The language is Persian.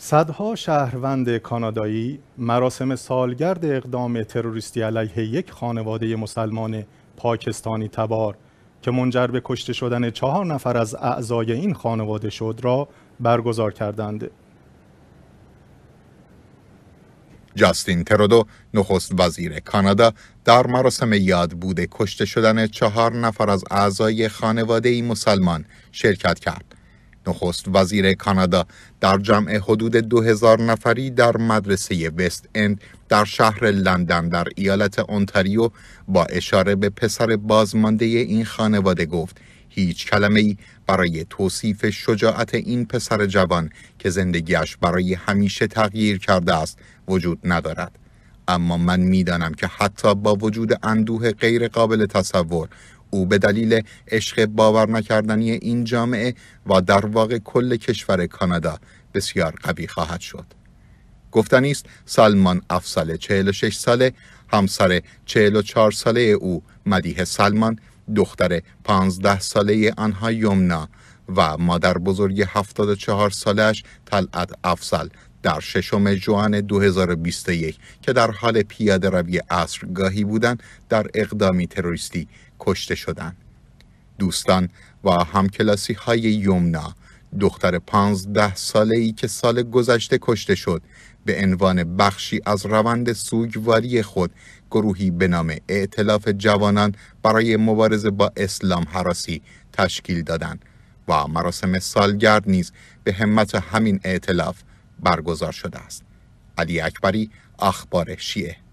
صدها شهروند کانادایی مراسم سالگرد اقدام تروریستی علیه یک خانواده مسلمان پاکستانی تبار که منجر به کشته شدن چهار نفر از اعضای این خانواده شد را برگزار کردند. جاستین ترودو نخست وزیر کانادا در مراسم یاد بوده کشته شدن چهار نفر از اعضای خانواده مسلمان شرکت کرد. نخست وزیر کانادا در جمع حدود 2000 نفری در مدرسه وست اند در شهر لندن در ایالت اونتاریو با اشاره به پسر بازمانده این خانواده گفت هیچ کلمه ای برای توصیف شجاعت این پسر جوان که زندگیش برای همیشه تغییر کرده است وجود ندارد. اما من میدانم که حتی با وجود اندوه غیر قابل تصور او به دلیل عشق باور نکردنی این جامعه و در واقع کل کشور کانادا بسیار قوی خواهد شد. گفتنی است سلمان افسل 46 ساله همسر 44 ساله او مدیه سلمان دختر 15 ساله آنها یمنا و مادر بزرگ 74 سالش تلعت افسل در ششم جوان 2021 که در حال پیاده روی عصرگاهی بودند در اقدامی تروریستی کشته شدن. دوستان و همکلاسی های یومنا دختر پانزده ساله ای که سال گذشته کشته شد به عنوان بخشی از روند سوگواری خود گروهی به نام اعتلاف جوانان برای مبارزه با اسلام حراسی تشکیل دادند و مراسم سالگرد نیز به همت همین اعتلاف برگزار شده است. علی اکبری اخبار شیعه